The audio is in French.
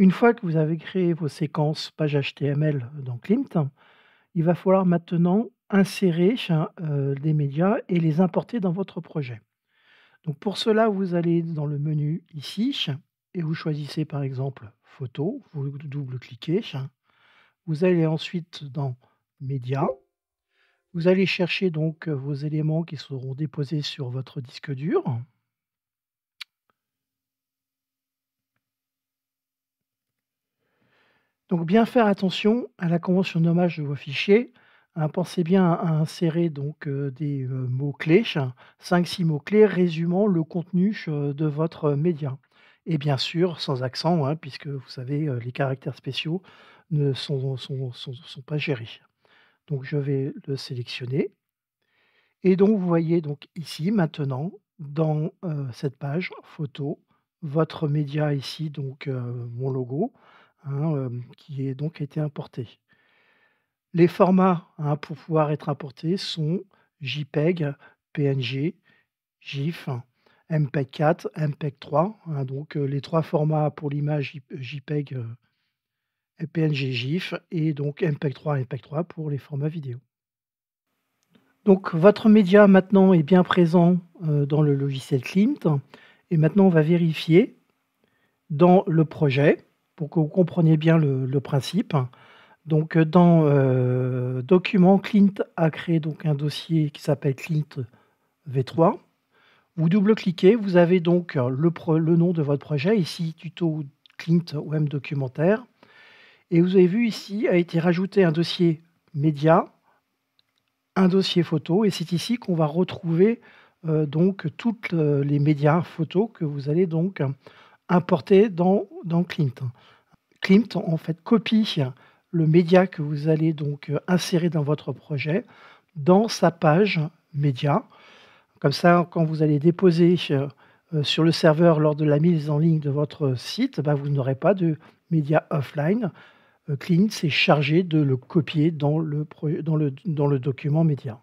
Une fois que vous avez créé vos séquences page HTML euh, dans Klimt, il va falloir maintenant insérer euh, des médias et les importer dans votre projet. Donc pour cela, vous allez dans le menu ici et vous choisissez par exemple photo, vous double-cliquez. Vous allez ensuite dans médias. Vous allez chercher donc euh, vos éléments qui seront déposés sur votre disque dur. Donc bien faire attention à la convention de nommage de vos fichiers. Hein, pensez bien à insérer donc euh, des euh, mots-clés, 5-6 mots-clés résumant le contenu de votre euh, média. Et bien sûr, sans accent, hein, puisque vous savez, les caractères spéciaux ne sont, sont, pas gérés. Donc je vais le sélectionner. Et donc vous voyez donc ici maintenant dans cette page photo votre média ici donc mon logo Hein, qui est donc été importé. Les formats hein, pour pouvoir être importés sont JPEG, PNG, GIF, MPEG-4, MPEG-3. Hein, donc les trois formats pour l'image JPEG, PNG, GIF et donc MPEG-3 et MPEG-3 pour les formats vidéo. Donc votre média maintenant est bien présent dans le logiciel Clint et maintenant on va vérifier dans le projet pour que vous compreniez bien le, principe. Donc, euh, dans Documents, euh, Document, Clint a créé donc un dossier qui s'appelle Clint V3. Vous double-cliquez, vous avez donc euh, le, nom de votre projet, ici tuto Clint OM documentaire. Et vous avez vu ici a été rajouté un dossier média, un dossier photo, et c'est ici qu'on va retrouver euh, donc toutes les médias photos que vous allez donc importé dans, dans Clint. Clint, en fait, copie le média que vous allez donc euh, insérer dans votre projet dans sa page média. Comme ça, quand vous allez déposer euh, euh, sur le serveur lors de la mise en ligne de votre site, bah, vous n'aurez pas de média offline. Clint s'est chargé de le copier dans le, dans le, dans le document média.